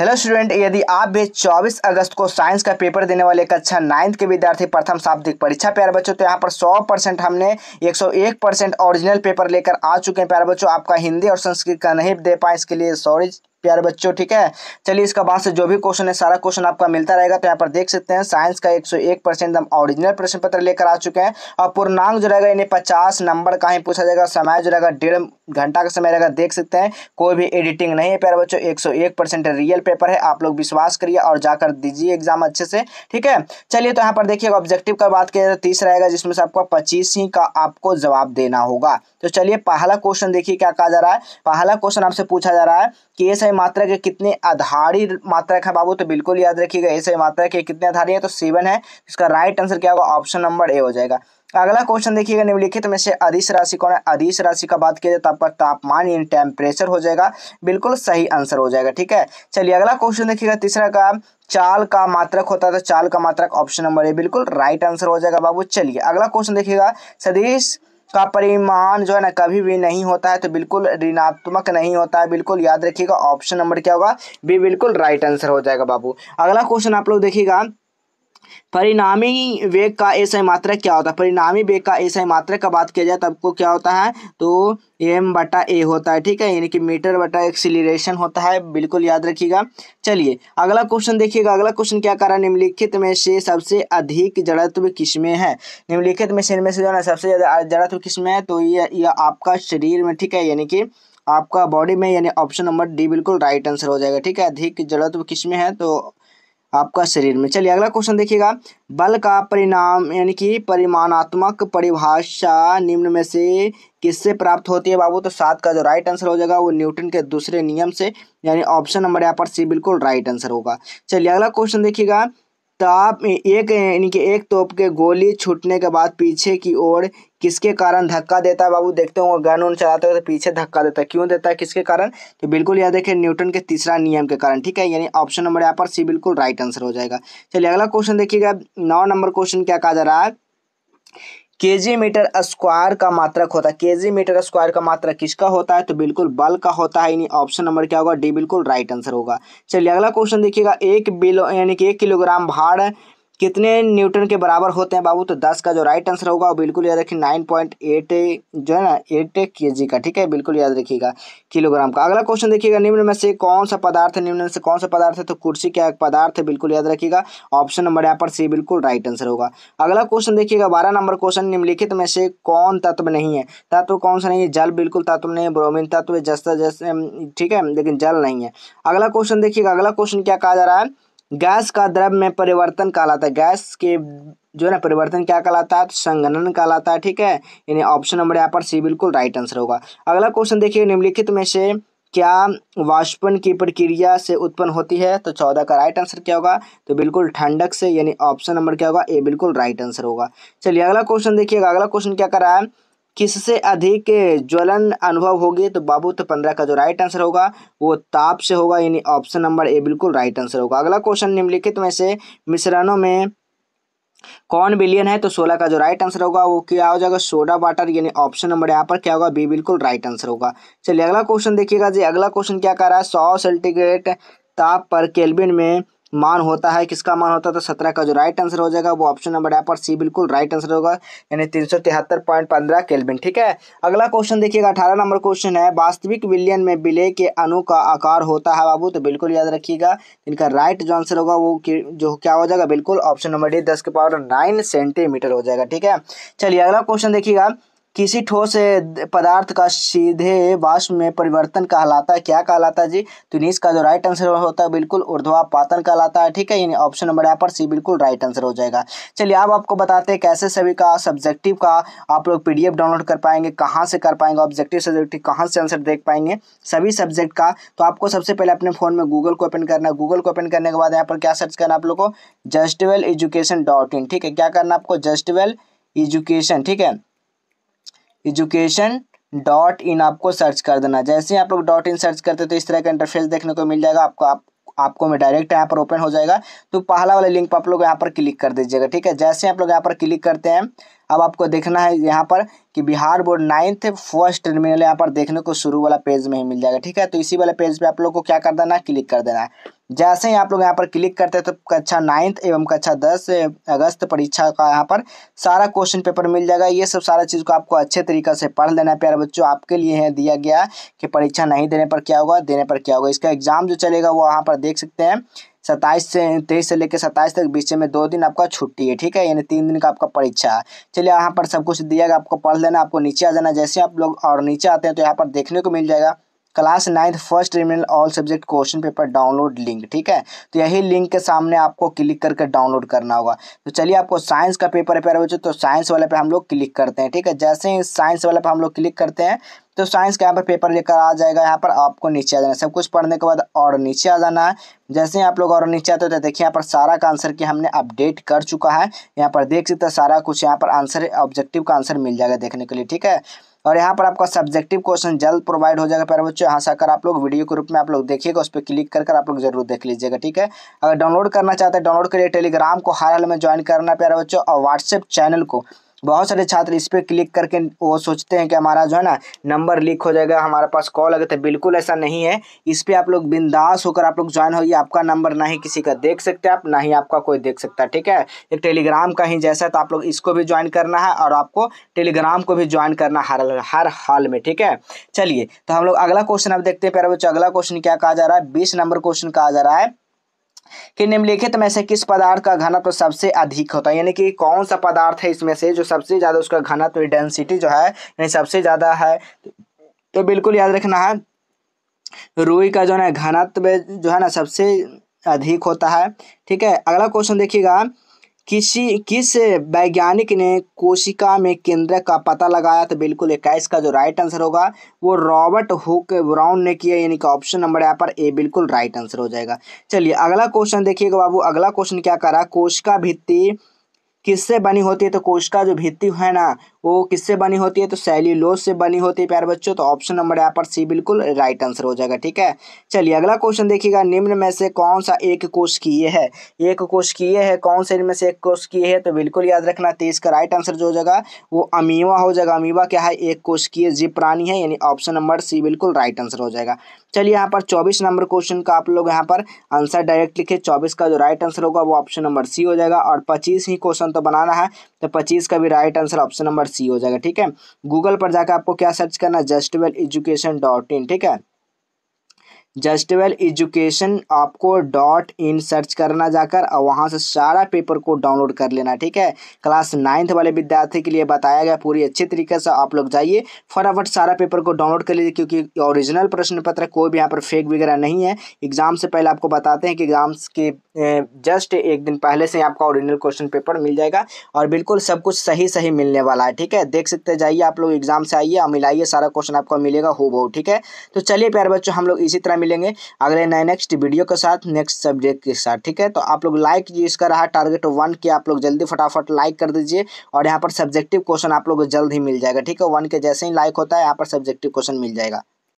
hello student यदि आप भी 24 अगस्त को साइंस का पेपर देने वाले कक्षा अच्छा नाइन्थ के विद्यार्थी प्रथम शाब्दिक परीक्षा प्यारे बच्चों तो यहाँ पर 100 परसेंट हमने 101 परसेंट ओरिजिनल पेपर लेकर आ चुके हैं प्यारे बच्चों आपका हिंदी और संस्कृत का नहीं दे पाए इसके लिए सॉरी प्यारे बच्चों ठीक है चलिए इसके बाद से जो भी क्वेश्चन है सारा क्वेश्चन आपका मिलता रहेगा तो यहाँ पर देख सकते हैं साइंस का एक सौ एक परसेंट हम ऑरिजिनल प्रश्न पत्र लेकर आ चुके हैं और पूर्णांक जो रहेगा इन्हें पचास नंबर का ही पूछा जाएगा समय जो रहेगा डेढ़ घंटा का समय रहेगा देख सकते हैं कोई भी एडिटिंग नहीं है प्यारे बच्चों एक सौ एक परसेंट रियल पेपर है आप लोग विश्वास करिए और जाकर दीजिए एग्जाम अच्छे से ठीक है चलिए तो यहाँ पर देखिए ऑब्जेक्टिव का बात किया जाए तीस रहेगा जिसमें से आपको पच्चीस ही का आपको जवाब देना होगा तो चलिए पहला क्वेश्चन देखिए क्या कहा जा रहा है पहला क्वेश्चन आपसे पूछा जा रहा है कि ये आई मात्रा के कितने आधारी मात्रक है बाबू तो बिल्कुल याद रखिएगा ऐसे मात्रा के कितने आधारी है तो सेवन है इसका राइट आंसर क्या होगा ऑप्शन नंबर ए हो जाएगा अगला क्वेश्चन देखिएगा निम्नलिखित तो में से अधिस राशि कौन है अधिस राशि का बात किया जाए तो आपका तापमान यानी टेम्परेचर हो जाएगा बिल्कुल सही आंसर हो जाएगा ठीक है चलिए अगला क्वेश्चन देखिएगा तीसरा का चाल का मात्रक होता है तो चाल का मात्रक ऑप्शन नंबर ए बिल्कुल राइट आंसर हो जाएगा बाबू चलिए अगला क्वेश्चन देखिएगा सदीश का परिमाण जो है ना कभी भी नहीं होता है तो बिल्कुल ऋणात्मक नहीं होता है बिल्कुल याद रखिएगा ऑप्शन नंबर क्या होगा बी बिल्कुल राइट आंसर हो जाएगा बाबू अगला क्वेश्चन आप लोग देखिएगा परिणामी वेग का ऐसा मात्रक क्या होता है परिणामी वेग का ऐसा मात्रक का बात किया जाए तब को क्या होता है तो एम बटा ए होता है ठीक है यानी कि मीटर बटा एक्सिलेशन होता है बिल्कुल याद रखिएगा चलिए अगला क्वेश्चन देखिएगा अगला क्वेश्चन क्या करा निम्नलिखित में से सबसे अधिक जड़त्व किस्में है निम्नलिखित में से इनमें से जो है सबसे ज़्यादा जड़त्व किस्में है तो ये यह आपका शरीर में ठीक है यानी कि आपका बॉडी में यानी ऑप्शन नंबर डी बिल्कुल राइट आंसर हो जाएगा ठीक है अधिक जड़त्व किस्में है तो आपका शरीर में चलिए अगला क्वेश्चन देखिएगा बल का परिणाम यानी कि परिमाणात्मक परिभाषा निम्न में से किससे प्राप्त होती है बाबू तो सात का जो राइट आंसर हो जाएगा वो न्यूटन के दूसरे नियम से यानी ऑप्शन नंबर यहाँ पर सी बिल्कुल राइट आंसर होगा चलिए अगला क्वेश्चन देखिएगा तो आप एक यानी कि एक तोप के गोली छूटने के बाद पीछे की ओर किसके कारण धक्का देता है बाबू देखते होंगे गन उन चलाते हुए तो पीछे धक्का देता है क्यों देता है किसके कारण तो बिल्कुल याद देखिए न्यूटन के तीसरा नियम के कारण ठीक है यानी ऑप्शन नंबर यहाँ पर सी बिल्कुल राइट आंसर हो जाएगा चलिए अगला क्वेश्चन देखिएगा नौ नंबर क्वेश्चन क्या कहा जा रहा है के जी मीटर स्क्वायर का मात्रक होता है के जी मीटर स्क्वायर का मात्रक किसका होता है तो बिल्कुल बल का होता है यानी ऑप्शन नंबर क्या होगा डी बिल्कुल राइट आंसर होगा चलिए अगला क्वेश्चन देखिएगा एक बिलो यानी कि एक किलोग्राम भार कितने न्यूटन के बराबर होते हैं बाबू तो दस का जो राइट आंसर होगा वो बिल्कुल याद रखिए नाइन पॉइंट एट जो है ना एट के जी का ठीक है बिल्कुल याद रखिएगा किलोग्राम का अगला क्वेश्चन देखिएगा निम्न में से कौन सा पदार्थ निम्न में से कौन सा पदार्थ है तो कुर्सी क्या पदार्थ है बिल्कुल याद रखिएगा ऑप्शन नंबर यहाँ पर सी बिल्कुल राइट आंसर होगा अगला क्वेश्चन देखिएगा बारह नंबर क्वेश्चन निम्नलिखित में से कौन तत्व नहीं है तत्व कौन सा नहीं है जल बिल्कुल तत्व नहीं है ब्रोमिन तत्व जस्ता जैसे ठीक है लेकिन जल नहीं है अगला क्वेश्चन देखिएगा अगला क्वेश्चन क्या कहा जा रहा है गैस का द्रव में परिवर्तन कहलाता है गैस के जो ना परिवर्तन क्या कहलाता है तो कहलाता है ठीक है यानी ऑप्शन नंबर यहाँ पर सी बिल्कुल राइट आंसर होगा अगला क्वेश्चन देखिए निम्नलिखित में से क्या वाष्पन की प्रक्रिया से उत्पन्न होती है तो चौदह का राइट आंसर क्या होगा तो बिल्कुल ठंडक से यानी ऑप्शन नंबर क्या होगा ए बिल्कुल राइट आंसर होगा चलिए अगला क्वेश्चन देखिएगा अगला क्वेश्चन क्या कर रहा है किससे अधिक ज्वलन अनुभव होगी तो बाबू तो पंद्रह का जो राइट आंसर होगा वो ताप से होगा यानी ऑप्शन नंबर ए बिल्कुल राइट आंसर होगा अगला क्वेश्चन निम्नलिखित में से मिश्रणों में कौन बिलियन है तो सोलह का जो राइट आंसर होगा वो क्या हो जाएगा सोडा वाटर यानी ऑप्शन नंबर यहाँ पर क्या होगा बी बिल्कुल राइट आंसर होगा चलिए अगला क्वेश्चन देखिएगा जी अगला क्वेश्चन क्या कर रहा है सौ सेंटीग्रेड ताप पर केल्विन में मान होता है किसका मान होता है तो सत्रह का जो राइट आंसर हो जाएगा वो ऑप्शन नंबर यहाँ पर सी बिल्कुल राइट आंसर होगा यानी तीन सौ तिहत्तर पॉइंट पंद्रह केलबिन ठीक है अगला क्वेश्चन देखिएगा अठारह नंबर क्वेश्चन है वास्तविक विलियन में बिले के अणु का आकार होता है बाबू तो बिल्कुल याद रखिएगा इनका राइट जो आंसर होगा वो जो क्या हो जाएगा बिल्कुल ऑप्शन नंबर डी दस के पावर नाइन सेंटीमीटर हो जाएगा ठीक है चलिए अगला क्वेश्चन देखिएगा किसी ठोस पदार्थ का सीधे वाष्प में परिवर्तन कहलाता है क्या कहलाता है जी तो इसका जो राइट आंसर होता है बिल्कुल ऊर्ध्वापातन कहलाता है ठीक है यानी ऑप्शन नंबर यहाँ पर सी बिल्कुल राइट आंसर हो जाएगा चलिए अब आपको बताते हैं कैसे सभी का सब्जेक्टिव का आप लोग पी डाउनलोड कर पाएंगे कहाँ से कर पाएंगे ऑब्जेक्टिव सब्जेक्टिव कहाँ से आंसर देख पाएंगे सभी सब्जेक्ट का तो आपको सबसे पहले अपने फ़ोन में गूगल को ओपन करना है गूगल को ओपन करने के बाद यहाँ पर क्या सर्च करना आप लोग को जस्टवेल एजुकेशन डॉट इन ठीक है क्या करना आपको जस्टवेल एजुकेशन ठीक है एजुकेशन डॉट इन आपको सर्च कर देना जैसे ही आप लोग डॉट इन सर्च करते हैं तो इस तरह का इंटरफेस देखने को मिल जाएगा आपको आप आपको मैं डायरेक्ट यहाँ पर ओपन हो जाएगा तो पहला वाला लिंक पर आप लोग यहाँ पर क्लिक कर दीजिएगा ठीक है जैसे आप लोग यहाँ पर क्लिक करते हैं अब आपको देखना है यहाँ पर कि Bihar board ninth first terminal यहाँ पर देखने को शुरू वाला पेज में ही मिल जाएगा ठीक है तो इसी वाले पेज पे आप लोग को क्या कर देना है क्लिक कर देना है जैसे ही आप लोग यहाँ पर क्लिक करते हैं तो कक्षा नाइन्थ अच्छा एवं कक्षा अच्छा दस अगस्त परीक्षा का यहाँ पर सारा क्वेश्चन पेपर मिल जाएगा ये सब सारा चीज़ को आपको अच्छे तरीके से पढ़ लेना है प्यारे बच्चों आपके लिए है दिया गया कि परीक्षा नहीं देने पर क्या होगा देने पर क्या होगा इसका एग्जाम जो चलेगा वो यहाँ पर देख सकते हैं सत्ताईस से तेईस से लेकर सत्ताईस तक बीच में दो दिन आपका छुट्टी है ठीक है यानी तीन दिन का आपका परीक्षा है चलिए यहाँ पर सब कुछ दिया गया आपको पढ़ लेना आपको नीचे आ जाना जैसे आप लोग और नीचे आते हैं तो यहाँ पर देखने को मिल जाएगा class ninth first terminal all subject question paper download link ठीक है तो यही लिंक के सामने आपको क्लिक करके डाउनलोड करना होगा तो चलिए आपको साइंस का पेपर है प्यारे बच्चों तो साइंस वाले पे हम लोग क्लिक करते हैं ठीक है जैसे ही साइंस वाले पे हम लोग क्लिक करते हैं तो साइंस का यहाँ पर पेपर लेकर आ जाएगा यहाँ पर आपको नीचे आ जाना सब कुछ पढ़ने के बाद और नीचे आ जाना है जैसे ही आप लोग और नीचे आते हो तो देखिए यहाँ पर सारा का आंसर की हमने अपडेट कर चुका है यहाँ पर देख सकते हैं सारा कुछ यहाँ पर आंसर ऑब्जेक्टिव का आंसर मिल जाएगा देखने के लिए ठीक है और यहाँ पर आपका सब्जेक्टिव क्वेश्चन जल्द प्रोवाइड हो जाएगा प्यारे बच्चों यहाँ से आकर आप लोग वीडियो के रूप में आप लोग देखिएगा उस पर क्लिक कर आप लोग जरूर देख लीजिएगा ठीक है अगर डाउनलोड करना चाहते हैं डाउनलोड के लिए टेलीग्राम को हर हाल में ज्वाइन करना प्यारे बच्चों और व्हाट्सएप चैनल को बहुत सारे छात्र इस पर क्लिक करके वो सोचते हैं कि हमारा जो है ना नंबर लीक हो जाएगा हमारे पास कॉल आ गया तो बिल्कुल ऐसा नहीं है इस पर आप लोग बिंदास होकर आप लोग ज्वाइन होइए आपका नंबर ना ही किसी का देख सकते आप ना ही आपका कोई देख सकता है ठीक है एक टेलीग्राम का ही जैसा तो आप लोग इसको भी ज्वाइन करना है और आपको टेलीग्राम को भी ज्वाइन करना हर हर हाल में ठीक है चलिए तो हम लोग अगला क्वेश्चन अब देखते हैं प्यारे बच्चों अगला क्वेश्चन क्या कहा जा रहा है बीस नंबर क्वेश्चन कहा जा रहा है कि निम्नलिखित में से किस पदार्थ का घनत्व सबसे अधिक होता है यानी कि कौन सा पदार्थ है इसमें से जो सबसे ज़्यादा उसका घनत्व डेंसिटी जो है यानी सबसे ज़्यादा है तो बिल्कुल याद रखना है रुई का जो है घनत्व जो है ना सबसे अधिक होता है ठीक है अगला क्वेश्चन देखिएगा किसी किस वैज्ञानिक ने कोशिका में केंद्रक का पता लगाया तो बिल्कुल इक्कीस का जो राइट आंसर होगा वो रॉबर्ट हुक ब्राउन ने किया यानी कि ऑप्शन नंबर यहाँ पर ए बिल्कुल राइट आंसर हो जाएगा चलिए अगला क्वेश्चन देखिएगा बाबू अगला क्वेश्चन क्या करा कोशिका भित्ति किससे बनी होती है तो कोशिका जो भित्ति है ना वो किससे बनी होती है तो सेल्यूलोज से बनी होती है प्यार बच्चों तो ऑप्शन नंबर यहाँ पर सी बिल्कुल राइट आंसर हो जाएगा ठीक है चलिए अगला क्वेश्चन देखिएगा निम्न में से कौन सा एक की है एक कोश की है कौन से इनमें से एक की है तो बिल्कुल याद रखना तो इसका राइट आंसर जो हो जाएगा वो अमीवा हो जाएगा अमीवा क्या है एक कोश की जी प्राणी है यानी ऑप्शन नंबर सी बिल्कुल राइट आंसर हो जाएगा चलिए यहाँ पर चौबीस नंबर क्वेश्चन का आप लोग यहाँ पर आंसर डायरेक्ट लिखे चौबीस का जो राइट आंसर होगा वो ऑप्शन नंबर सी हो जाएगा और पच्चीस ही क्वेश्चन तो बनाना है तो पच्चीस का भी right answer option number C हो जाएगा ठीक है गूगल पर जाकर आपको क्या सर्च करना है जस्टवेल एजुकेशन डॉट इन ठीक है जस्टवेल एजुकेशन आपको डॉट इन सर्च करना जाकर और वहाँ से सारा पेपर को डाउनलोड कर लेना ठीक है क्लास नाइन्थ वाले विद्यार्थी के लिए बताया गया पूरी अच्छे तरीके से आप लोग जाइए फटाफट सारा पेपर को डाउनलोड कर लीजिए क्योंकि ओरिजिनल प्रश्न पत्र कोई भी यहाँ पर फेक वगैरह नहीं है एग्जाम से पहले आपको बताते हैं कि एग्जाम्स के जस्ट एक दिन पहले से ही आपका ओरिजिनल क्वेश्चन पेपर मिल जाएगा और बिल्कुल सब कुछ सही सही मिलने वाला है ठीक है देख सकते जाइए आप लोग एग्जाम से आइए और मिलाइए सारा क्वेश्चन आपको मिलेगा हो ठीक है तो चलिए प्यार बच्चों हम लोग इसी तरह मिलेंगे अगले नए नेक्स्ट वीडियो के साथ नेक्स्ट सब्जेक्ट के साथ ठीक है तो आप लोग लाइक इसका रहा टारगेट वन के आप लोग जल्दी फटाफट लाइक कर दीजिए और यहाँ पर सब्जेक्टिव क्वेश्चन आप लोग को जल्द ही मिल जाएगा ठीक है वन के जैसे ही लाइक होता है यहाँ पर सब्जेक्टिव क्वेश्चन मिल जाएगा